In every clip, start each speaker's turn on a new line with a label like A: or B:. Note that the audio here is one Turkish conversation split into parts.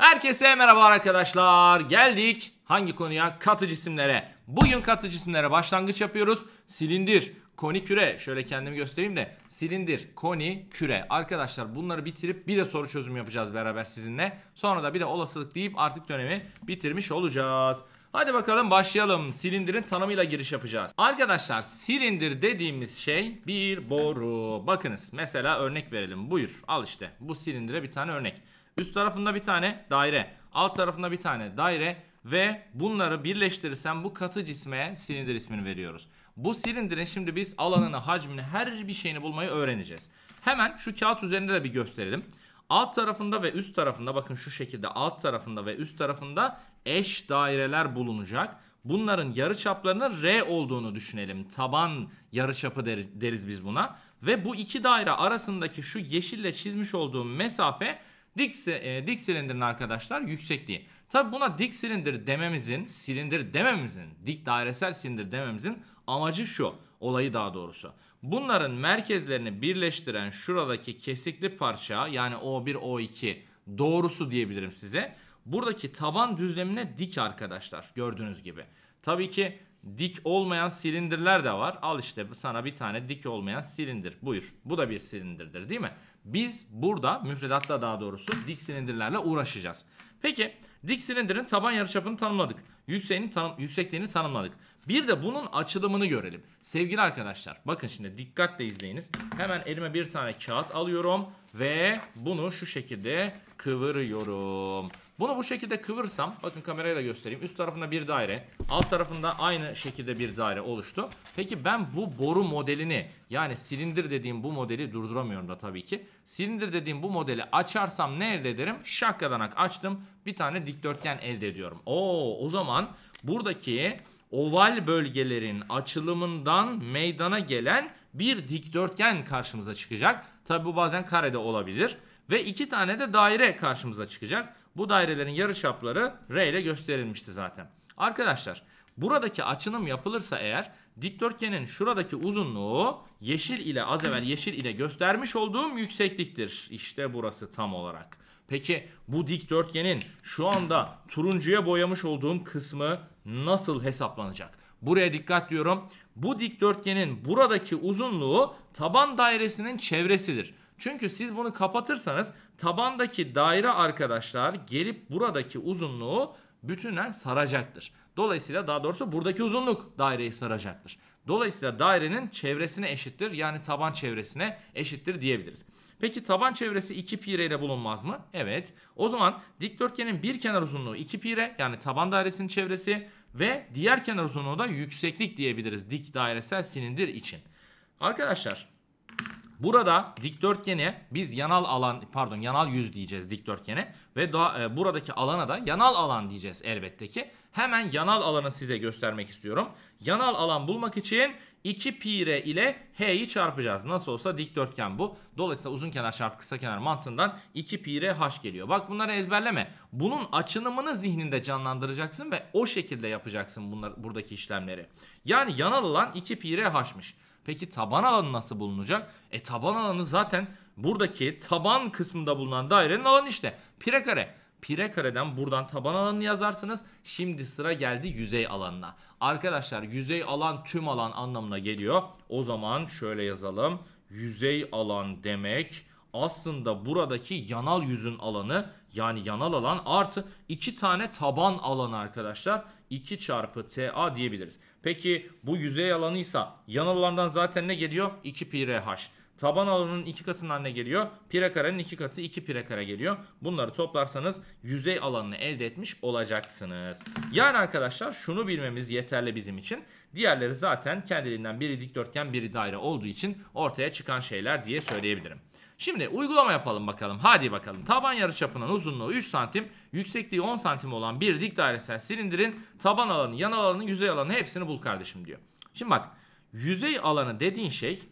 A: Herkese merhaba arkadaşlar. Geldik hangi konuya? Katı cisimlere. Bugün katı cisimlere başlangıç yapıyoruz. Silindir, koni küre. Şöyle kendimi göstereyim de. Silindir, koni, küre. Arkadaşlar bunları bitirip bir de soru çözümü yapacağız beraber sizinle. Sonra da bir de olasılık deyip artık dönemi bitirmiş olacağız. Hadi bakalım başlayalım. Silindirin tanımıyla giriş yapacağız. Arkadaşlar silindir dediğimiz şey bir boru. Bakınız mesela örnek verelim. Buyur al işte. Bu silindire bir tane örnek. Üst tarafında bir tane daire. Alt tarafında bir tane daire. Ve bunları birleştirirsem bu katı cisme silindir ismini veriyoruz. Bu silindirin şimdi biz alanını, hacmini, her bir şeyini bulmayı öğreneceğiz. Hemen şu kağıt üzerinde de bir gösterelim. Alt tarafında ve üst tarafında bakın şu şekilde alt tarafında ve üst tarafında eş daireler bulunacak. Bunların yarıçaplarının R olduğunu düşünelim. Taban yarıçapı deriz biz buna. Ve bu iki daire arasındaki şu yeşille çizmiş olduğum mesafe Dik, e, dik silindirin arkadaşlar yüksekliği. Tabi buna dik silindir dememizin, silindir dememizin, dik dairesel silindir dememizin amacı şu. Olayı daha doğrusu. Bunların merkezlerini birleştiren şuradaki kesikli parça yani O1, O2 doğrusu diyebilirim size. Buradaki taban düzlemine dik arkadaşlar gördüğünüz gibi. Tabii ki dik olmayan silindirler de var. Al işte sana bir tane dik olmayan silindir. Buyur. Bu da bir silindirdir değil mi? Biz burada müfredatta daha doğrusu dik silindirlerle uğraşacağız. Peki dik silindirin taban yarıçapını tanımladık. Yükseğini tanım, yüksekliğini tanımladık. Bir de bunun açılımını görelim. Sevgili arkadaşlar bakın şimdi dikkatle izleyiniz. Hemen elime bir tane kağıt alıyorum ve bunu şu şekilde kıvırıyorum. Bunu bu şekilde kıvırsam bakın kamerayla da göstereyim. Üst tarafında bir daire alt tarafında aynı şekilde bir daire oluştu. Peki ben bu boru modelini yani silindir dediğim bu modeli durduramıyorum da tabii ki. Silindir dediğim bu modeli açarsam ne elde ederim? Şakadanak açtım bir tane dikdörtgen elde ediyorum. Oo o zaman buradaki oval bölgelerin açılımından meydana gelen bir dikdörtgen karşımıza çıkacak. Tabii bu bazen karede olabilir. Ve iki tane de daire karşımıza çıkacak. Bu dairelerin yarıçapları R ile gösterilmişti zaten. Arkadaşlar buradaki açınım yapılırsa eğer dikdörtgenin şuradaki uzunluğu yeşil ile az evvel yeşil ile göstermiş olduğum yüksekliktir. İşte burası tam olarak. Peki bu dikdörtgenin şu anda turuncuya boyamış olduğum kısmı nasıl hesaplanacak? Buraya dikkat diyorum. Bu dikdörtgenin buradaki uzunluğu taban dairesinin çevresidir. Çünkü siz bunu kapatırsanız tabandaki daire arkadaşlar gelip buradaki uzunluğu bütünen saracaktır. Dolayısıyla daha doğrusu buradaki uzunluk daireyi saracaktır. Dolayısıyla dairenin çevresine eşittir. Yani taban çevresine eşittir diyebiliriz. Peki taban çevresi 2 pi ile bulunmaz mı? Evet. O zaman dikdörtgenin bir kenar uzunluğu 2 pi yani taban dairesinin çevresi ve diğer kenar uzunluğu da yükseklik diyebiliriz dik dairesel silindir için. Arkadaşlar Burada dikdörtgene biz yanal alan pardon yanal yüz diyeceğiz dikdörtgene ve da, e, buradaki alana da yanal alan diyeceğiz elbette ki. Hemen yanal alanı size göstermek istiyorum. Yanal alan bulmak için 2 pi r ile h'yi çarpacağız. Nasıl olsa dikdörtgen bu. Dolayısıyla uzun kenar çarpı kısa kenar mantığından 2 pi r h geliyor. Bak bunları ezberleme. Bunun açınımını zihninde canlandıracaksın ve o şekilde yapacaksın bunlar buradaki işlemleri. Yani yanal alan 2 pi r h'miş. Peki taban alanı nasıl bulunacak? E taban alanı zaten buradaki taban kısmında bulunan dairenin alanı işte. Pire kare. Pire kareden buradan taban alanını yazarsınız. Şimdi sıra geldi yüzey alanına. Arkadaşlar yüzey alan tüm alan anlamına geliyor. O zaman şöyle yazalım. Yüzey alan demek aslında buradaki yanal yüzün alanı yani yanal alan artı iki tane taban alanı arkadaşlar. 2 çarpı TA diyebiliriz. Peki bu yüzey alanıysa yan alandan zaten ne geliyor? 2 pi RH. Taban alanının 2 katından ne geliyor? Pi r karenin 2 katı 2 r kare geliyor. Bunları toplarsanız yüzey alanını elde etmiş olacaksınız. Yani arkadaşlar şunu bilmemiz yeterli bizim için. Diğerleri zaten kendiliğinden biri dikdörtgen biri daire olduğu için ortaya çıkan şeyler diye söyleyebilirim. Şimdi uygulama yapalım bakalım. Hadi bakalım. Taban yarıçapının uzunluğu 3 santim, yüksekliği 10 santim olan bir dik dairesel silindirin taban alanı, yan alanı, yüzey alanı hepsini bul kardeşim diyor. Şimdi bak yüzey alanı dediğin şey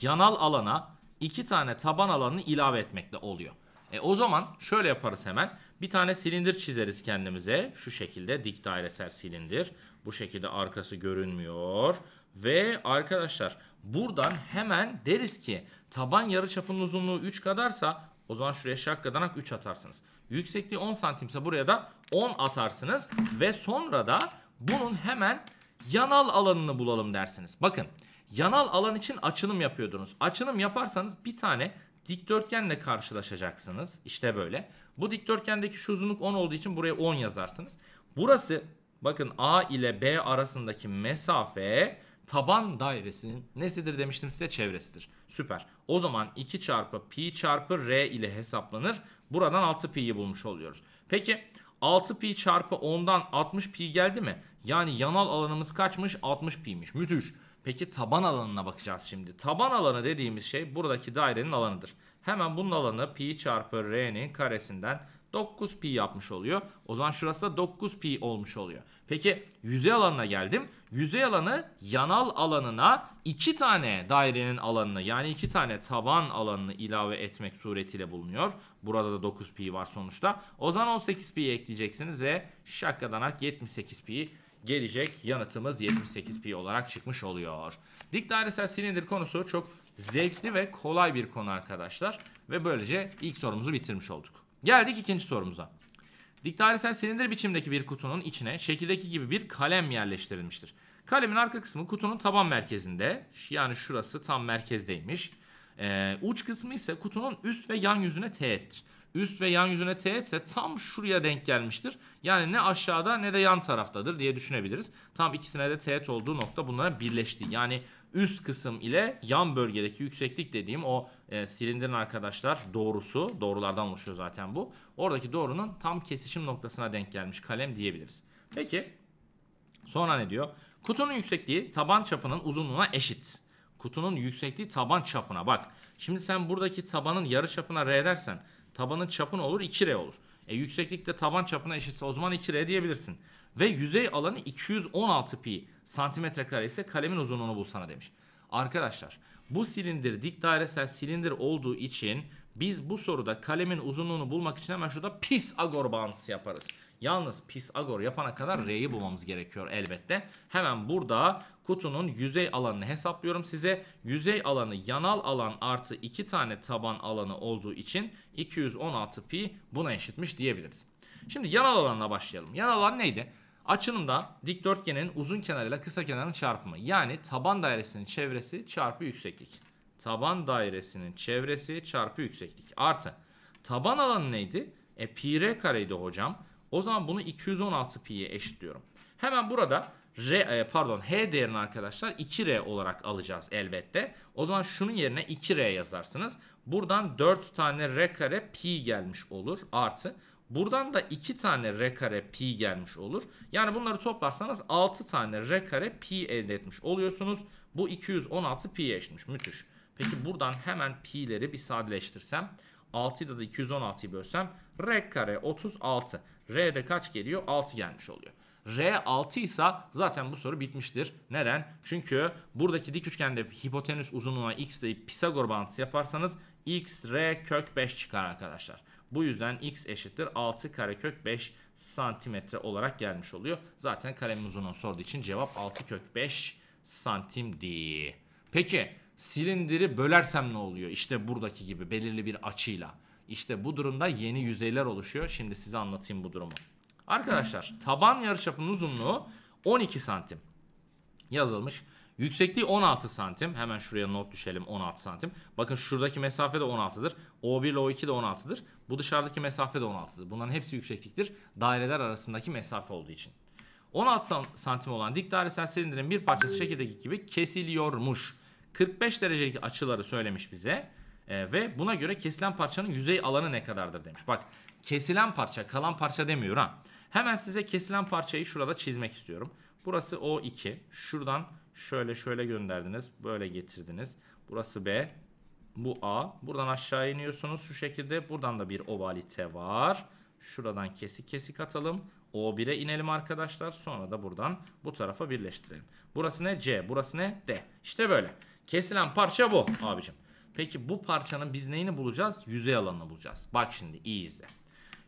A: yanal alana iki tane taban alanını ilave etmekle oluyor. E o zaman şöyle yaparız hemen. Bir tane silindir çizeriz kendimize. Şu şekilde dik dairesel silindir. Bu şekilde arkası görünmüyor. Ve arkadaşlar buradan hemen deriz ki Taban yarı çapının uzunluğu 3 kadarsa o zaman şuraya şakkadanak 3 atarsınız. Yüksekliği 10 santimse buraya da 10 atarsınız. Ve sonra da bunun hemen yanal alanını bulalım dersiniz. Bakın yanal alan için açılım yapıyordunuz. Açılım yaparsanız bir tane dikdörtgenle karşılaşacaksınız. İşte böyle. Bu dikdörtgendeki şu uzunluk 10 olduğu için buraya 10 yazarsınız. Burası bakın A ile B arasındaki mesafe taban dairesinin nesidir demiştim size çevresidir. Süper. O zaman 2 çarpı pi çarpı r ile hesaplanır. Buradan 6 pi'yi bulmuş oluyoruz. Peki 6 pi çarpı 10'dan 60 pi geldi mi? Yani yanal alanımız kaçmış? 60 pi'miş. Müthiş. Peki taban alanına bakacağız şimdi. Taban alanı dediğimiz şey buradaki dairenin alanıdır. Hemen bunun alanı pi çarpı r'nin karesinden 9 pi yapmış oluyor. O zaman şurası da 9 pi olmuş oluyor. Peki yüzey alanına geldim. Yüzey alanı yanal alanına 2 tane dairenin alanını yani 2 tane taban alanını ilave etmek suretiyle bulunuyor. Burada da 9 pi var sonuçta. O zaman 18 pi ekleyeceksiniz ve şakadanak 78 pi gelecek yanıtımız 78 pi olarak çıkmış oluyor. Dik dairesel silindir konusu çok zevkli ve kolay bir konu arkadaşlar. Ve böylece ilk sorumuzu bitirmiş olduk. Geldik ikinci sorumuza. Dikdairesel silindir biçimdeki bir kutunun içine şekildeki gibi bir kalem yerleştirilmiştir. Kalemin arka kısmı kutunun taban merkezinde. Yani şurası tam merkezdeymiş. Ee, uç kısmı ise kutunun üst ve yan yüzüne teğettir üst ve yan yüzüne teğetse tam şuraya denk gelmiştir. Yani ne aşağıda ne de yan taraftadır diye düşünebiliriz. Tam ikisine de teğet olduğu nokta bunlara birleşti. Yani üst kısım ile yan bölgedeki yükseklik dediğim o e, silindirin arkadaşlar doğrusu doğrulardan oluşuyor zaten bu. Oradaki doğrunun tam kesişim noktasına denk gelmiş kalem diyebiliriz. Peki sonra ne diyor? Kutunun yüksekliği taban çapının uzunluğuna eşit. Kutunun yüksekliği taban çapına bak. Şimdi sen buradaki tabanın yarı çapına R dersen tabanın çapı ne olur? 2R olur. E, yükseklik de taban çapına eşitse o zaman 2R diyebilirsin. Ve yüzey alanı 216 pi santimetre kare ise kalemin uzunluğunu bulsana demiş. Arkadaşlar bu silindir dik dairesel silindir olduğu için biz bu soruda kalemin uzunluğunu bulmak için hemen şurada Pisagor bağıntısı yaparız. Yalnız agor yapana kadar R'yi bulmamız gerekiyor elbette. Hemen burada kutunun yüzey alanını hesaplıyorum size. Yüzey alanı yanal alan artı 2 tane taban alanı olduğu için 216 pi buna eşitmiş diyebiliriz. Şimdi yanal alanına başlayalım. Yanal alan neydi? Açınımda dikdörtgenin uzun kenarıyla kısa kenarın çarpımı. Yani taban dairesinin çevresi çarpı yükseklik. Taban dairesinin çevresi çarpı yükseklik. Artı taban alanı neydi? E pi r kareydi hocam. O zaman bunu 216 pi'ye eşitliyorum. Hemen burada R, e, pardon H değerini arkadaşlar 2R olarak alacağız elbette. O zaman şunun yerine 2R yazarsınız. Buradan 4 tane R kare pi gelmiş olur artı. Buradan da 2 tane R kare pi gelmiş olur. Yani bunları toplarsanız 6 tane R kare pi elde etmiş oluyorsunuz. Bu 216 pi eşitmiş. Müthiş. Peki buradan hemen pi'leri bir sadeleştirsem. 6'da da 216'yı bölsem R kare 36. R'de kaç geliyor? 6 gelmiş oluyor. R 6 ise zaten bu soru bitmiştir. Neden? Çünkü buradaki dik üçgende hipotenüs uzunluğuna x deyip Pisagor bağıntısı yaparsanız x R kök 5 çıkar arkadaşlar. Bu yüzden x eşittir 6 kök 5 santimetre olarak gelmiş oluyor. Zaten kalemin uzunluğunu sorduğu için cevap 6 kök 5 santimdi. Peki silindiri bölersem ne oluyor? İşte buradaki gibi belirli bir açıyla. İşte bu durumda yeni yüzeyler oluşuyor. Şimdi size anlatayım bu durumu. Arkadaşlar taban yarıçapının uzunluğu 12 santim yazılmış. Yüksekliği 16 santim. Hemen şuraya not düşelim 16 santim. Bakın şuradaki mesafe de 16'dır. O1 ile O2 de 16'dır. Bu dışarıdaki mesafe de 16'dır. Bunların hepsi yüksekliktir. Daireler arasındaki mesafe olduğu için. 16 santim olan dik dairesel silindirin bir parçası şekildeki gibi kesiliyormuş. 45 derecelik açıları söylemiş bize. E, ve buna göre kesilen parçanın yüzey alanı ne kadardır demiş. Bak kesilen parça kalan parça demiyor ha. Hemen size kesilen parçayı şurada çizmek istiyorum. Burası O2. Şuradan şöyle şöyle gönderdiniz. Böyle getirdiniz. Burası B. Bu A. Buradan aşağı iniyorsunuz şu şekilde. Buradan da bir ovalite var. Şuradan kesik kesik atalım. O1'e inelim arkadaşlar. Sonra da buradan bu tarafa birleştirelim. Burası ne? C. Burası ne? D. İşte böyle. Kesilen parça bu abicim. Peki bu parçanın biz neyini bulacağız? Yüzey alanını bulacağız. Bak şimdi iyi izle.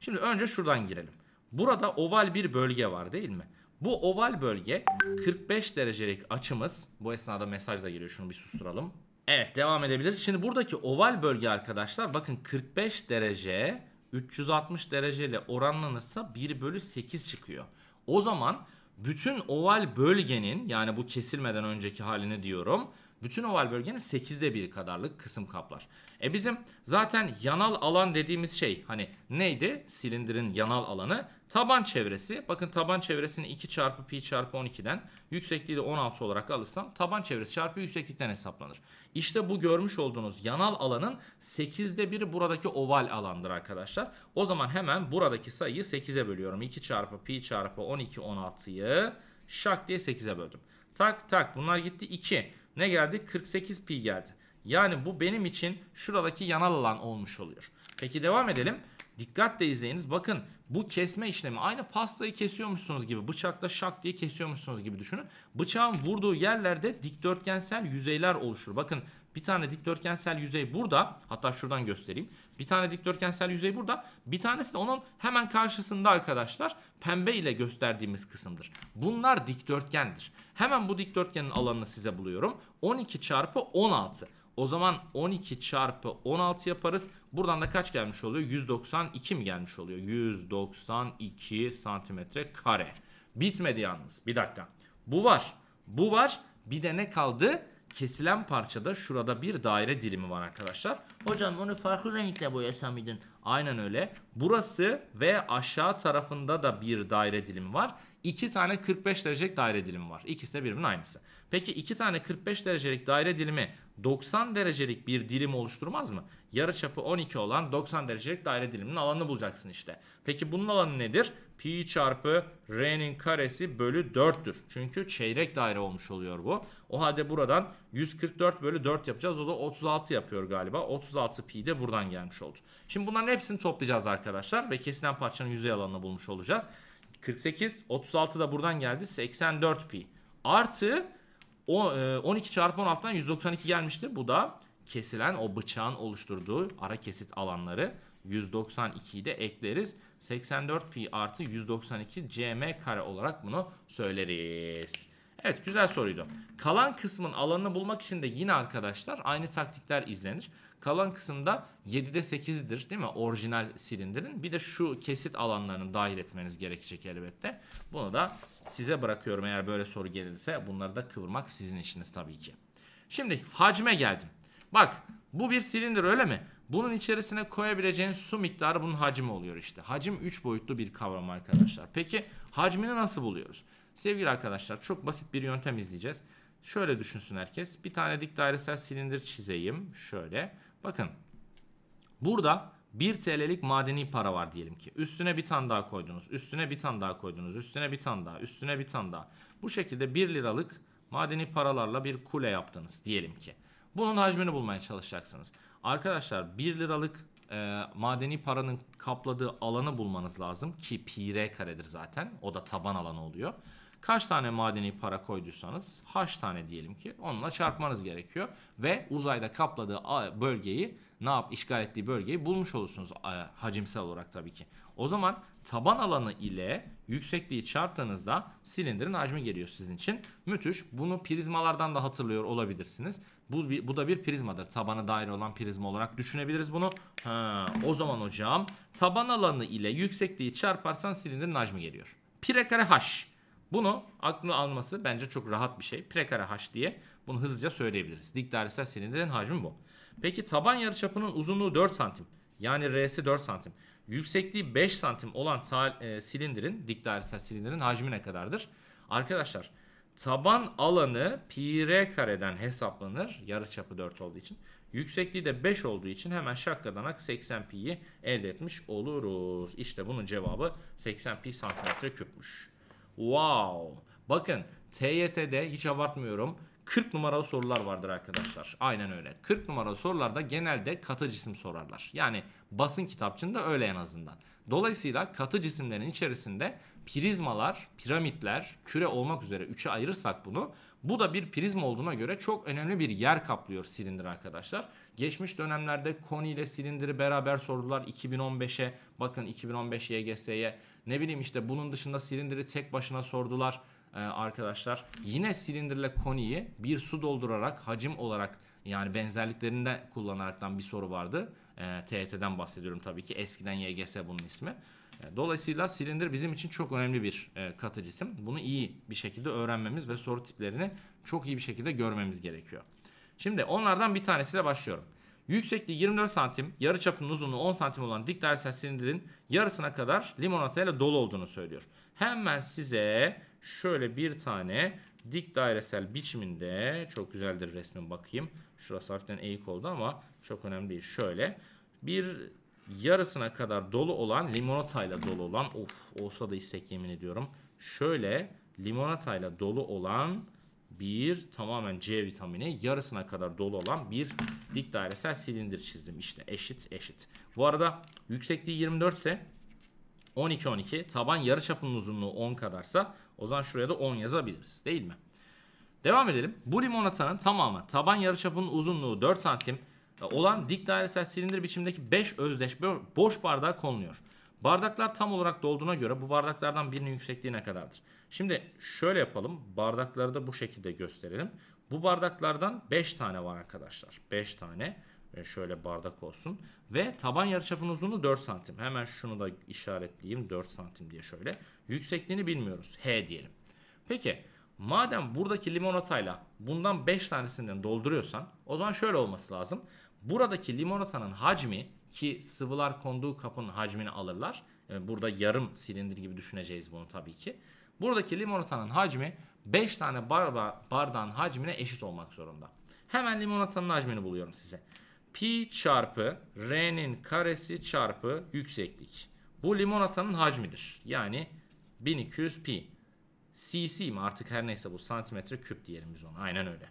A: Şimdi önce şuradan girelim. Burada oval bir bölge var değil mi? Bu oval bölge 45 derecelik açımız. Bu esnada mesaj da geliyor şunu bir susturalım. Evet devam edebiliriz. Şimdi buradaki oval bölge arkadaşlar bakın 45 derece 360 dereceyle oranlanırsa 1 bölü 8 çıkıyor. O zaman bütün oval bölgenin yani bu kesilmeden önceki halini diyorum. Bütün oval bölgenin 8'de 1 kadarlık kısım kaplar. E bizim zaten yanal alan dediğimiz şey hani neydi? Silindirin yanal alanı Taban çevresi bakın taban çevresini 2 çarpı pi çarpı 12'den yüksekliği de 16 olarak alırsam taban çevresi çarpı yükseklikten hesaplanır. İşte bu görmüş olduğunuz yanal alanın 8'de biri buradaki oval alandır arkadaşlar. O zaman hemen buradaki sayıyı 8'e bölüyorum. 2 çarpı pi çarpı 12 16'yı şak diye 8'e böldüm. Tak tak bunlar gitti 2. Ne geldi? 48 pi geldi. Yani bu benim için şuradaki yanal alan olmuş oluyor. Peki devam edelim. Dikkatle izleyiniz. Bakın bu kesme işlemi aynı pastayı kesiyormuşsunuz gibi bıçakla şak diye kesiyormuşsunuz gibi düşünün. Bıçağın vurduğu yerlerde dikdörtgensel yüzeyler oluşur. Bakın bir tane dikdörtgensel yüzey burada. Hatta şuradan göstereyim. Bir tane dikdörtgensel yüzey burada. Bir tanesi de onun hemen karşısında arkadaşlar pembe ile gösterdiğimiz kısımdır. Bunlar dikdörtgendir. Hemen bu dikdörtgenin alanını size buluyorum. 12 çarpı 16. O zaman 12 çarpı 16 yaparız. Buradan da kaç gelmiş oluyor? 192 mi gelmiş oluyor? 192 santimetre kare. Bitmedi yalnız. Bir dakika. Bu var. Bu var. Bir de ne kaldı? Kesilen parçada şurada bir daire dilimi var arkadaşlar. Hocam onu farklı renkle boyasam mıydın? Aynen öyle. Burası ve aşağı tarafında da bir daire dilimi var. İki tane 45 derecelik daire dilimi var. İkisi de birbirinin aynısı. Peki iki tane 45 derecelik daire dilimi 90 derecelik bir dilim oluşturmaz mı? Yarı çapı 12 olan 90 derecelik daire diliminin alanını bulacaksın işte. Peki bunun alanı nedir? Pi çarpı R'nin karesi bölü 4'tür. Çünkü çeyrek daire olmuş oluyor bu. O halde buradan 144 bölü 4 yapacağız. O da 36 yapıyor galiba. 36 pi de buradan gelmiş oldu. Şimdi bunların hepsini toplayacağız arkadaşlar. Ve kesilen parçanın yüzey alanını bulmuş olacağız. 48, 36 da buradan geldi. 84 pi. Artı o 12 e, çarpı 16'dan 192 gelmişti. Bu da kesilen o bıçağın oluşturduğu ara kesit alanları 192'yi de ekleriz. 84 pi artı 192 cm kare olarak bunu söyleriz. Evet güzel soruydu. Kalan kısmın alanını bulmak için de yine arkadaşlar aynı taktikler izlenir. Kalan kısımda 7'de 8'dir değil mi? Orijinal silindirin. Bir de şu kesit alanlarını dahil etmeniz gerekecek elbette. Bunu da size bırakıyorum eğer böyle soru gelirse. Bunları da kıvırmak sizin işiniz tabii ki. Şimdi hacme geldim. Bak bu bir silindir öyle mi? Bunun içerisine koyabileceğiniz su miktarı bunun hacmi oluyor işte. Hacim 3 boyutlu bir kavram arkadaşlar. Peki hacmini nasıl buluyoruz? Sevgili arkadaşlar çok basit bir yöntem izleyeceğiz. Şöyle düşünsün herkes. Bir tane dik dairesel silindir çizeyim. Şöyle. Bakın burada 1 TL'lik madeni para var diyelim ki. Üstüne bir tane daha koydunuz. Üstüne bir tane daha koydunuz. Üstüne bir tane daha. Üstüne bir tane daha. Bu şekilde 1 liralık madeni paralarla bir kule yaptınız diyelim ki. Bunun hacmini bulmaya çalışacaksınız. Arkadaşlar 1 liralık e, madeni paranın kapladığı alanı bulmanız lazım ki pi r karedir zaten. O da taban alanı oluyor. Kaç tane madeni para koyduysanız H tane diyelim ki onunla çarpmanız gerekiyor. Ve uzayda kapladığı bölgeyi ne yap işgal ettiği bölgeyi bulmuş olursunuz hacimsel olarak tabii ki. O zaman taban alanı ile yüksekliği çarptığınızda silindirin hacmi geliyor sizin için. Müthiş. Bunu prizmalardan da hatırlıyor olabilirsiniz. Bu, bu da bir prizmadır. Tabana daire olan prizma olarak düşünebiliriz bunu. Ha, o zaman hocam taban alanı ile yüksekliği çarparsan silindirin hacmi geliyor. Pire kare haş. Bunu aklına alması bence çok rahat bir şey. Prekara haş diye bunu hızlıca söyleyebiliriz. Dik dairesel silindirin hacmi bu. Peki taban yarıçapının uzunluğu 4 santim. Yani R'si 4 santim. Yüksekliği 5 santim olan e, silindirin, dik dairesel silindirin hacmi ne kadardır? Arkadaşlar taban alanı pi r kareden hesaplanır. Yarıçapı 4 olduğu için. Yüksekliği de 5 olduğu için hemen şakkadanak 80 pi'yi elde etmiş oluruz. İşte bunun cevabı 80 pi santimetre küpmüş. Wow. Bakın TYT'de hiç abartmıyorum. 40 numaralı sorular vardır arkadaşlar. Aynen öyle. 40 numaralı sorularda genelde katı cisim sorarlar. Yani basın kitapçığında öyle en azından. Dolayısıyla katı cisimlerin içerisinde prizmalar, piramitler, küre olmak üzere 3'e ayırırsak bunu bu da bir prizma olduğuna göre çok önemli bir yer kaplıyor silindir arkadaşlar. Geçmiş dönemlerde koni ile silindiri beraber sordular 2015'e bakın 2015 YGS'ye ne bileyim işte bunun dışında silindiri tek başına sordular ee, arkadaşlar. Yine silindirle koniyi bir su doldurarak hacim olarak yani benzerliklerinde kullanaraktan bir soru vardı. Ee, TET'den bahsediyorum tabii ki eskiden YGS bunun ismi. Dolayısıyla silindir bizim için çok önemli bir e, katı cisim. Bunu iyi bir şekilde öğrenmemiz ve soru tiplerini çok iyi bir şekilde görmemiz gerekiyor. Şimdi onlardan bir tanesiyle başlıyorum. Yüksekliği 24 santim, yarı çapının uzunluğu 10 santim olan dikdörtgen silindirin yarısına kadar limonatayla dolu olduğunu söylüyor. Hemen size şöyle bir tane dik dairesel biçiminde çok güzeldir resmin bakayım. Şurası hafiften eğik oldu ama çok önemli değil. Şöyle bir yarısına kadar dolu olan limonatayla dolu olan of olsa da istek yemin ediyorum. Şöyle limonatayla dolu olan bir tamamen C vitamini yarısına kadar dolu olan bir dik dairesel silindir çizdim. İşte eşit eşit. Bu arada yüksekliği 24 ise 12 12 taban yarı çapının uzunluğu 10 kadarsa o zaman şuraya da 10 yazabiliriz değil mi? Devam edelim. Bu limonatanın tamamı taban yarı çapının uzunluğu 4 santim, olan dik dairesel silindir biçimindeki 5 özdeş boş bardağa konuluyor. Bardaklar tam olarak dolduğuna göre bu bardaklardan birinin yüksekliği ne kadardır? Şimdi şöyle yapalım. Bardakları da bu şekilde gösterelim. Bu bardaklardan 5 tane var arkadaşlar. 5 tane şöyle bardak olsun. Ve taban yarıçapının uzunluğu 4 santim. Hemen şunu da işaretleyeyim 4 santim diye şöyle. Yüksekliğini bilmiyoruz. H diyelim. Peki madem buradaki limonatayla bundan 5 tanesinden dolduruyorsan o zaman şöyle olması lazım. Buradaki limonatanın hacmi ki sıvılar konduğu kapın hacmini alırlar. E, burada yarım silindir gibi düşüneceğiz bunu tabii ki. Buradaki limonatanın hacmi 5 tane barba, bardağın hacmine eşit olmak zorunda. Hemen limonatanın hacmini buluyorum size. Pi çarpı R'nin karesi çarpı yükseklik. Bu limonatanın hacmidir. Yani 1200 pi. CC mi artık her neyse bu santimetre küp diyelim biz ona. Aynen öyle.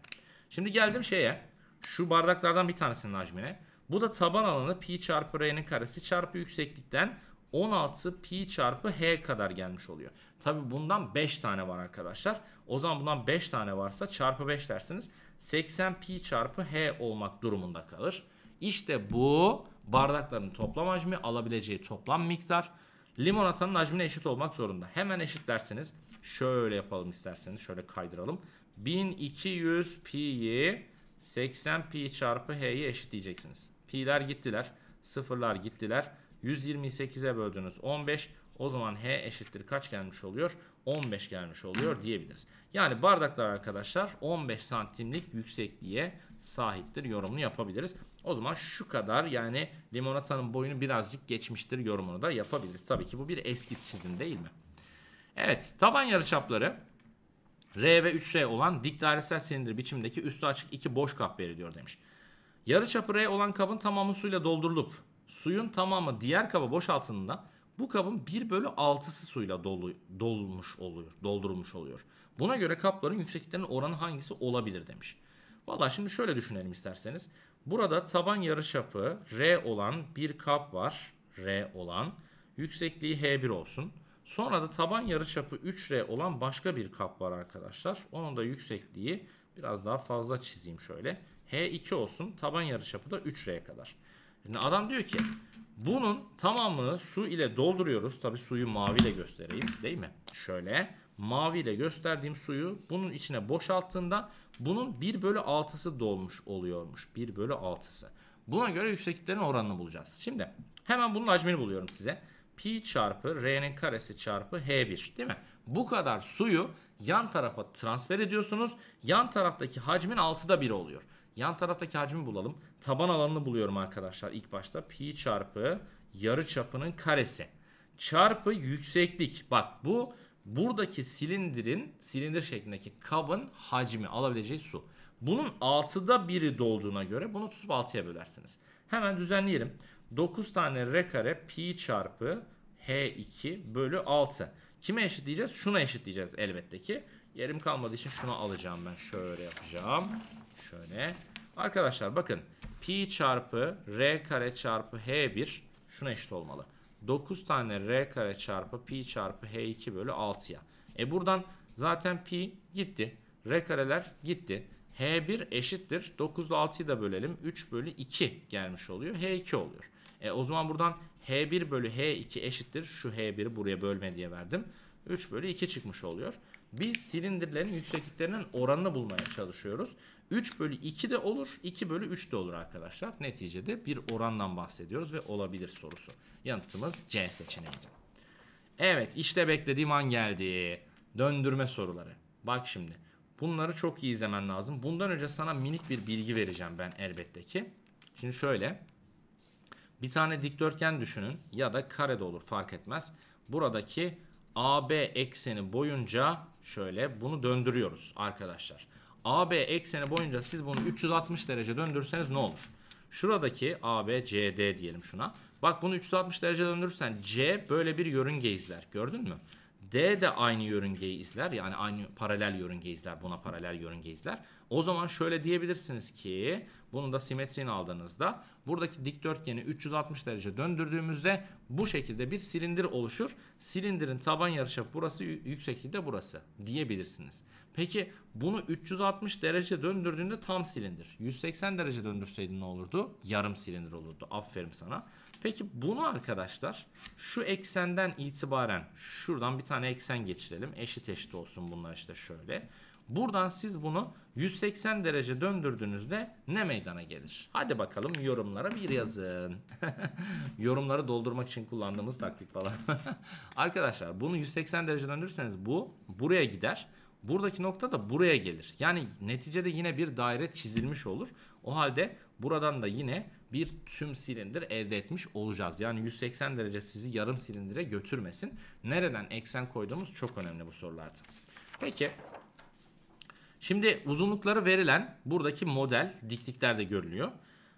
A: Şimdi geldim şeye. Şu bardaklardan bir tanesinin hacmine. Bu da taban alanı pi çarpı r'nin karesi çarpı yükseklikten 16 pi çarpı h kadar gelmiş oluyor. Tabi bundan 5 tane var arkadaşlar. O zaman bundan 5 tane varsa çarpı 5 dersiniz. 80 pi çarpı h olmak durumunda kalır. İşte bu bardakların toplam hacmi alabileceği toplam miktar limonatanın hacmine eşit olmak zorunda. Hemen eşit dersiniz. şöyle yapalım isterseniz şöyle kaydıralım. 1200 pi'yi 80 pi çarpı h'yi eşitleyeceksiniz. Pi'ler gittiler. Sıfırlar gittiler. 128'e böldünüz 15. O zaman h eşittir kaç gelmiş oluyor? 15 gelmiş oluyor diyebiliriz. Yani bardaklar arkadaşlar 15 santimlik yüksekliğe sahiptir yorumunu yapabiliriz. O zaman şu kadar yani limonatanın boyunu birazcık geçmiştir yorumunu da yapabiliriz. Tabii ki bu bir eskiz çizim değil mi? Evet taban yarıçapları R ve 3R olan dik dairesel silindir biçimindeki üstü açık iki boş kap veriliyor demiş. Yarı çapı R olan kabın tamamı suyla doldurulup suyun tamamı diğer kaba boşaltılığında bu kabın 1 bölü 6'sı suyla dolu, dolmuş oluyor, doldurulmuş oluyor. Buna göre kapların yüksekliklerinin oranı hangisi olabilir demiş. Valla şimdi şöyle düşünelim isterseniz. Burada taban yarıçapı R olan bir kap var. R olan. Yüksekliği H1 olsun. Sonra da taban yarıçapı 3R olan başka bir kap var arkadaşlar. Onun da yüksekliği biraz daha fazla çizeyim şöyle. H2 olsun. Taban yarıçapı da 3R'ye kadar. Şimdi adam diyor ki bunun tamamını su ile dolduruyoruz. Tabi suyu maviyle göstereyim değil mi? Şöyle maviyle gösterdiğim suyu bunun içine boşalttığında bunun 1 bölü 6'sı dolmuş oluyormuş. 1 bölü 6'sı. Buna göre yüksekliklerin oranını bulacağız. Şimdi hemen bunun hacmini buluyorum size pi çarpı r'nin karesi çarpı h1 değil mi? Bu kadar suyu yan tarafa transfer ediyorsunuz. Yan taraftaki hacmin 6'da 1 oluyor. Yan taraftaki hacmi bulalım. Taban alanını buluyorum arkadaşlar ilk başta. Pi çarpı yarı çapının karesi çarpı yükseklik. Bak bu buradaki silindirin silindir şeklindeki kabın hacmi alabileceği su. Bunun 6'da biri dolduğuna göre bunu tutup 6'ya bölersiniz. Hemen düzenleyelim. 9 tane r kare pi çarpı h2 bölü 6. Kime eşit diyeceğiz? Şuna eşitleyeceğiz elbette ki. Yerim kalmadığı için şunu alacağım ben. Şöyle yapacağım. Şöyle. Arkadaşlar bakın. Pi çarpı r kare çarpı h1 şuna eşit olmalı. 9 tane r kare çarpı pi çarpı h2 bölü 6'ya. E buradan zaten pi gitti. R kareler gitti. H1 eşittir. 9 ile 6'yı da bölelim. 3 bölü 2 gelmiş oluyor. H2 oluyor. E, o zaman buradan H1 bölü H2 eşittir. Şu H1'i buraya bölme diye verdim. 3 bölü 2 çıkmış oluyor. Biz silindirlerin yüksekliklerinin oranını bulmaya çalışıyoruz. 3 bölü 2 de olur, 2 bölü 3 de olur arkadaşlar. Neticede bir orandan bahsediyoruz ve olabilir sorusu. Yanıtımız C seçeneğiydi. Evet işte beklediğim an geldi. Döndürme soruları. Bak şimdi bunları çok iyi izlemen lazım. Bundan önce sana minik bir bilgi vereceğim ben elbette ki. Şimdi şöyle bir tane dikdörtgen düşünün ya da kare de olur fark etmez. Buradaki AB ekseni boyunca şöyle bunu döndürüyoruz arkadaşlar. AB ekseni boyunca siz bunu 360 derece döndürseniz ne olur? Şuradaki ABCD diyelim şuna. Bak bunu 360 derece döndürürsen C böyle bir yörünge izler. Gördün mü? D de aynı yörüngeyi izler. Yani aynı paralel yörüngeyi izler. Buna paralel yörüngeyi izler. O zaman şöyle diyebilirsiniz ki bunu da simetriğini aldığınızda buradaki dikdörtgeni 360 derece döndürdüğümüzde bu şekilde bir silindir oluşur. Silindirin taban yarıçapı burası yüksekliği de burası diyebilirsiniz. Peki bunu 360 derece döndürdüğünde tam silindir. 180 derece döndürseydin ne olurdu? Yarım silindir olurdu. Aferin sana. Peki bunu arkadaşlar şu eksenden itibaren şuradan bir tane eksen geçirelim. Eşit eşit olsun bunlar işte şöyle. Buradan siz bunu 180 derece döndürdüğünüzde ne meydana gelir? Hadi bakalım yorumlara bir yazın. Yorumları doldurmak için kullandığımız taktik falan. Arkadaşlar bunu 180 derece döndürürseniz bu buraya gider. Buradaki nokta da buraya gelir. Yani neticede yine bir daire çizilmiş olur. O halde buradan da yine bir tüm silindir elde etmiş olacağız. Yani 180 derece sizi yarım silindire götürmesin. Nereden eksen koyduğumuz çok önemli bu sorularda. Peki şimdi uzunlukları verilen buradaki model dikliklerde görülüyor.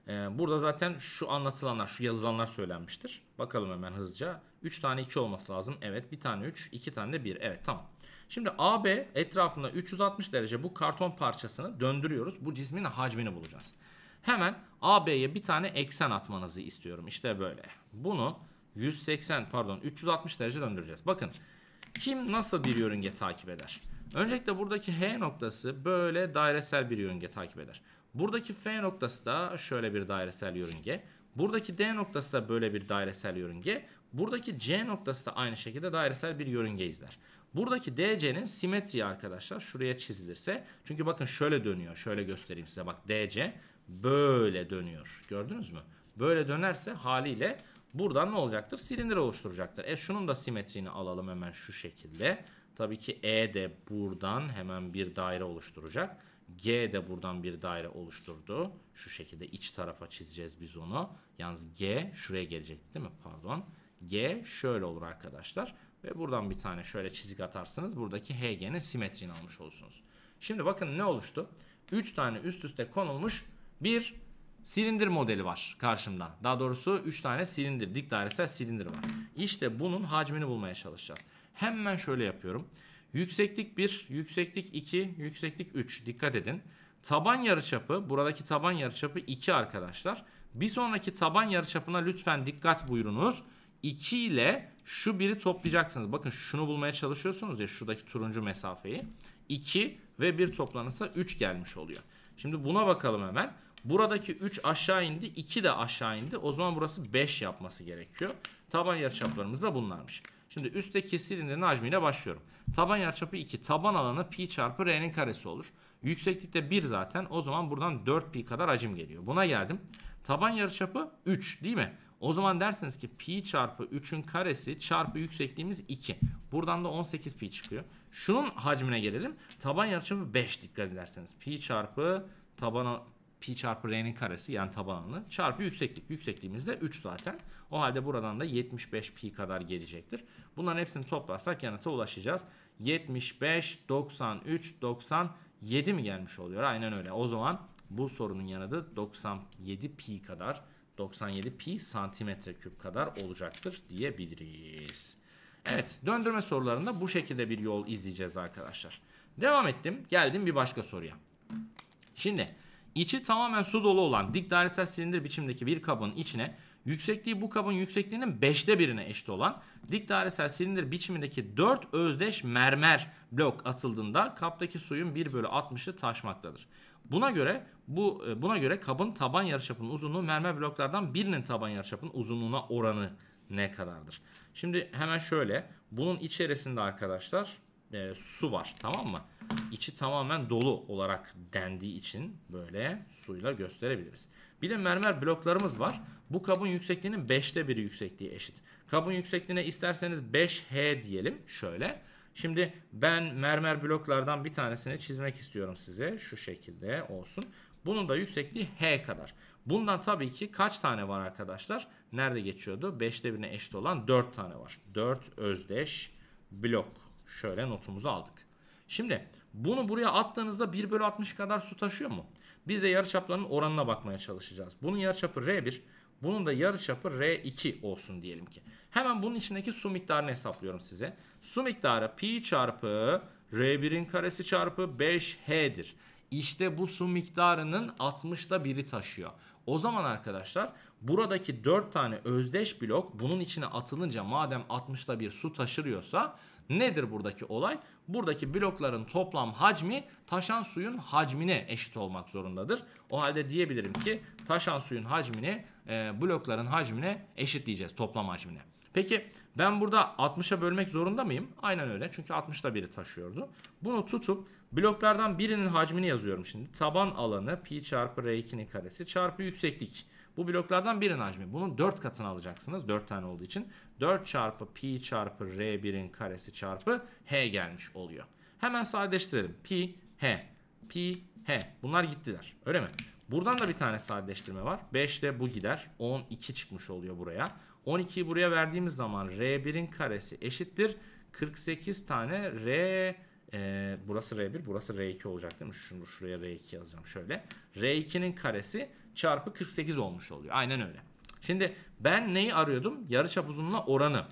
A: Ee, burada zaten şu anlatılanlar, şu yazılanlar söylenmiştir. Bakalım hemen hızlıca. 3 tane 2 olması lazım. Evet bir tane 3, 2 tane de 1. Evet tamam. Şimdi AB etrafında 360 derece bu karton parçasını döndürüyoruz. Bu cismin hacmini bulacağız. Hemen AB'ye bir tane eksen atmanızı istiyorum. İşte böyle. Bunu 180 pardon 360 derece döndüreceğiz. Bakın kim nasıl bir yörünge takip eder? Öncelikle buradaki H noktası böyle dairesel bir yörünge takip eder. Buradaki F noktası da şöyle bir dairesel yörünge. Buradaki D noktası da böyle bir dairesel yörünge. Buradaki C noktası da aynı şekilde dairesel bir yörünge izler. Buradaki DC'nin simetriği arkadaşlar şuraya çizilirse. Çünkü bakın şöyle dönüyor. Şöyle göstereyim size. Bak DC böyle dönüyor. Gördünüz mü? Böyle dönerse haliyle buradan ne olacaktır? Silindir oluşturacaktır. E şunun da simetriğini alalım hemen şu şekilde. Tabii ki E de buradan hemen bir daire oluşturacak. G de buradan bir daire oluşturdu. Şu şekilde iç tarafa çizeceğiz biz onu. Yalnız G şuraya gelecekti değil mi? Pardon. G şöyle olur arkadaşlar. Ve buradan bir tane şöyle çizik atarsınız. Buradaki HG'nin simetriğini almış olursunuz. Şimdi bakın ne oluştu? 3 tane üst üste konulmuş bir silindir modeli var karşımda. Daha doğrusu 3 tane silindir, dik dairesel silindir var. İşte bunun hacmini bulmaya çalışacağız. Hemen şöyle yapıyorum. Yükseklik 1, yükseklik 2, yükseklik 3. Dikkat edin. Taban yarıçapı, buradaki taban yarıçapı 2 arkadaşlar. Bir sonraki taban yarıçapına lütfen dikkat buyurunuz. 2 ile şu biri toplayacaksınız. Bakın şunu bulmaya çalışıyorsunuz ya şuradaki turuncu mesafeyi. 2 ve 1 toplanırsa 3 gelmiş oluyor. Şimdi buna bakalım hemen. Buradaki 3 aşağı indi. 2 de aşağı indi. O zaman burası 5 yapması gerekiyor. Taban yarıçaplarımız da bunlarmış. Şimdi üstteki silindirin hacmiyle başlıyorum. Taban yarıçapı 2. Taban alanı pi çarpı r'nin karesi olur. Yükseklikte 1 zaten. O zaman buradan 4 pi kadar hacim geliyor. Buna geldim. Taban yarıçapı 3 değil mi? O zaman dersiniz ki pi çarpı 3'ün karesi çarpı yüksekliğimiz 2. Buradan da 18 pi çıkıyor. Şunun hacmine gelelim. Taban yarıçapı 5 dikkat ederseniz. Pi çarpı taban pi çarpı r'nin karesi yani tabanını çarpı yükseklik. Yüksekliğimiz de 3 zaten. O halde buradan da 75 pi kadar gelecektir. Bunların hepsini toplarsak yanıta ulaşacağız. 75, 93, 97 mi gelmiş oluyor? Aynen öyle. O zaman bu sorunun yanıtı 97 pi kadar 97 pi santimetre küp kadar olacaktır diyebiliriz. Evet döndürme sorularında bu şekilde bir yol izleyeceğiz arkadaşlar. Devam ettim. Geldim bir başka soruya. Şimdi İçi tamamen su dolu olan dik dairesel silindir biçimdeki bir kabın içine yüksekliği bu kabın yüksekliğinin 5'te birine eşit olan dik dairesel silindir biçimindeki 4 özdeş mermer blok atıldığında kaptaki suyun 1 bölü 60'ı taşmaktadır. Buna göre bu e, buna göre kabın taban yarıçapının uzunluğu mermer bloklardan birinin taban yarıçapının uzunluğuna oranı ne kadardır? Şimdi hemen şöyle bunun içerisinde arkadaşlar e, su var tamam mı? İçi tamamen dolu olarak dendiği için böyle suyla gösterebiliriz. Bir de mermer bloklarımız var. Bu kabın yüksekliğinin 5'te biri yüksekliği eşit. Kabın yüksekliğine isterseniz 5H diyelim şöyle. Şimdi ben mermer bloklardan bir tanesini çizmek istiyorum size. Şu şekilde olsun. Bunun da yüksekliği H kadar. Bundan tabii ki kaç tane var arkadaşlar? Nerede geçiyordu? 5'te 1'ine eşit olan 4 tane var. 4 özdeş blok Şöyle notumuzu aldık. Şimdi bunu buraya attığınızda 1 bölü 60 kadar su taşıyor mu? Biz de yarıçapların oranına bakmaya çalışacağız. Bunun yarıçapı R1, bunun da yarıçapı R2 olsun diyelim ki. Hemen bunun içindeki su miktarını hesaplıyorum size. Su miktarı pi çarpı R1'in karesi çarpı 5H'dir. İşte bu su miktarının 60'ta biri taşıyor. O zaman arkadaşlar buradaki 4 tane özdeş blok bunun içine atılınca madem 60'ta bir su taşırıyorsa Nedir buradaki olay? Buradaki blokların toplam hacmi taşan suyun hacmine eşit olmak zorundadır. O halde diyebilirim ki taşan suyun hacmini e, blokların hacmine eşitleyeceğiz toplam hacmine. Peki ben burada 60'a bölmek zorunda mıyım? Aynen öyle çünkü 60'da biri taşıyordu. Bunu tutup bloklardan birinin hacmini yazıyorum şimdi. Taban alanı pi çarpı r2'nin karesi çarpı yükseklik. Bu bloklardan birinin hacmi. Bunun 4 katını alacaksınız 4 tane olduğu için. 4 çarpı pi çarpı r1'in karesi çarpı h gelmiş oluyor. Hemen sadeleştirelim. Pi h. Pi h. Bunlar gittiler. Öyle mi? Buradan da bir tane sadeleştirme var. 5 de bu gider. 12 çıkmış oluyor buraya. 12'yi buraya verdiğimiz zaman r1'in karesi eşittir. 48 tane r e, burası R1 burası R2 olacak değil mi? Şunu şuraya R2 yazacağım şöyle. R2'nin karesi çarpı 48 olmuş oluyor. Aynen öyle. Şimdi ben neyi arıyordum? Yarıçap uzunluğuna oranı.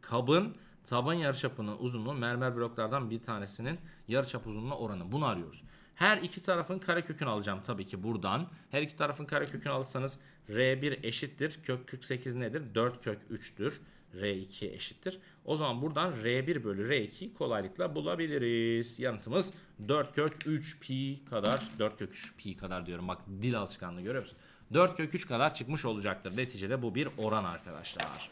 A: Kabın taban yarıçapının uzunluğu mermer bloklardan bir tanesinin yarıçap uzunluğuna oranı. Bunu arıyoruz. Her iki tarafın karekökünü alacağım tabii ki buradan. Her iki tarafın karekökünü alırsanız R1 eşittir. Kök 48 nedir? 4 kök 3'tür. R2 eşittir. O zaman buradan R1 bölü R2 kolaylıkla bulabiliriz. Yanıtımız 4 kök 3 pi kadar. 4 kök 3 pi kadar diyorum. Bak dil alışkanlığı görüyor musun? 4 kök 3 kadar çıkmış olacaktır. Neticede bu bir oran arkadaşlar.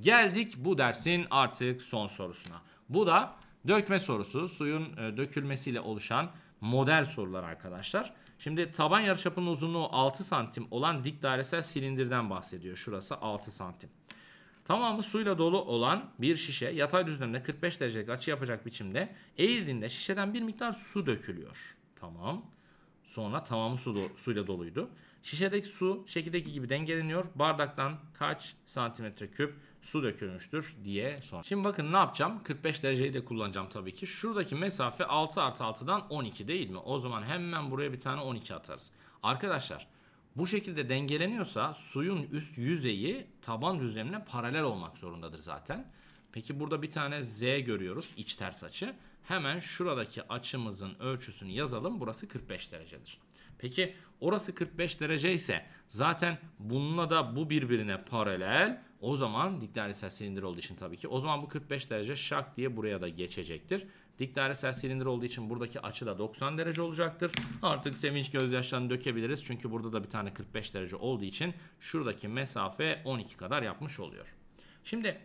A: Geldik bu dersin artık son sorusuna. Bu da dökme sorusu. Suyun e, dökülmesiyle oluşan model sorular arkadaşlar. Şimdi taban yarıçapının uzunluğu 6 santim olan dik dairesel silindirden bahsediyor. Şurası 6 santim. Tamamı suyla dolu olan bir şişe yatay düzlemde 45 derecelik açı yapacak biçimde eğildiğinde şişeden bir miktar su dökülüyor. Tamam. Sonra tamamı su do suyla doluydu. Şişedeki su şekildeki gibi dengeleniyor. Bardaktan kaç santimetre küp su dökülmüştür diye sor. Şimdi bakın ne yapacağım? 45 dereceyi de kullanacağım tabii ki. Şuradaki mesafe 6 artı 6'dan 12 değil mi? O zaman hemen buraya bir tane 12 atarız. Arkadaşlar bu şekilde dengeleniyorsa suyun üst yüzeyi taban düzlemine paralel olmak zorundadır zaten. Peki burada bir tane Z görüyoruz iç ters açı. Hemen şuradaki açımızın ölçüsünü yazalım. Burası 45 derecedir. Peki orası 45 derece ise zaten bununla da bu birbirine paralel. O zaman dik silindir olduğu için tabii ki o zaman bu 45 derece şak diye buraya da geçecektir. Dik silindir olduğu için buradaki açı da 90 derece olacaktır. Artık sevinç gözyaşlarını dökebiliriz. Çünkü burada da bir tane 45 derece olduğu için şuradaki mesafe 12 kadar yapmış oluyor. Şimdi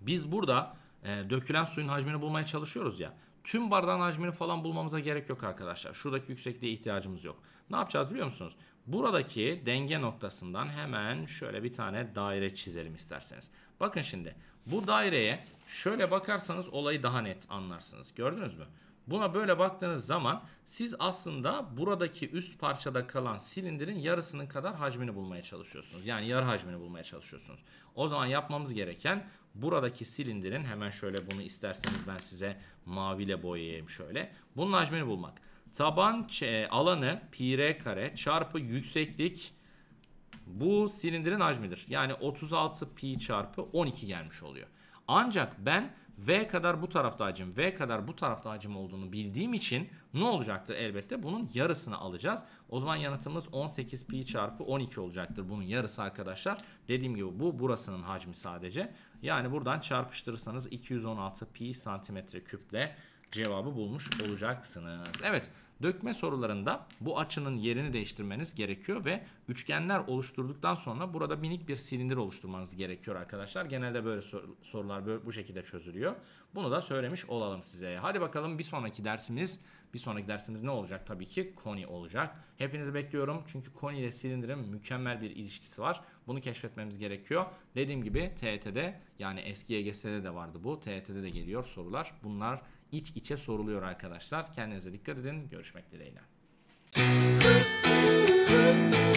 A: biz burada e, dökülen suyun hacmini bulmaya çalışıyoruz ya tüm bardağın hacmini falan bulmamıza gerek yok arkadaşlar. Şuradaki yüksekliğe ihtiyacımız yok. Ne yapacağız biliyor musunuz? Buradaki denge noktasından hemen şöyle bir tane daire çizelim isterseniz. Bakın şimdi bu daireye şöyle bakarsanız olayı daha net anlarsınız. Gördünüz mü? Buna böyle baktığınız zaman siz aslında buradaki üst parçada kalan silindirin yarısının kadar hacmini bulmaya çalışıyorsunuz. Yani yarı hacmini bulmaya çalışıyorsunuz. O zaman yapmamız gereken Buradaki silindirin hemen şöyle bunu isterseniz ben size maviyle boyayayım şöyle. Bunun hacmini bulmak. Taban e, alanı pi r kare çarpı yükseklik bu silindirin hacmidir. Yani 36 pi çarpı 12 gelmiş oluyor. Ancak ben V kadar bu tarafta hacim, V kadar bu tarafta hacim olduğunu bildiğim için ne olacaktır elbette? Bunun yarısını alacağız. O zaman yanıtımız 18 pi çarpı 12 olacaktır. Bunun yarısı arkadaşlar. Dediğim gibi bu burasının hacmi sadece. Yani buradan çarpıştırırsanız 216 pi santimetre küple cevabı bulmuş olacaksınız. Evet Dökme sorularında bu açının yerini değiştirmeniz gerekiyor ve üçgenler oluşturduktan sonra burada minik bir silindir oluşturmanız gerekiyor arkadaşlar. Genelde böyle sorular böyle, bu şekilde çözülüyor. Bunu da söylemiş olalım size. Hadi bakalım bir sonraki dersimiz, bir sonraki dersimiz ne olacak? Tabii ki koni olacak. Hepinizi bekliyorum çünkü koni ile silindirin mükemmel bir ilişkisi var. Bunu keşfetmemiz gerekiyor. Dediğim gibi TET'de yani eski EGS'de de vardı bu. TET'de de geliyor sorular. Bunlar iç içe soruluyor arkadaşlar. Kendinize dikkat edin. Görüşmek dileğiyle.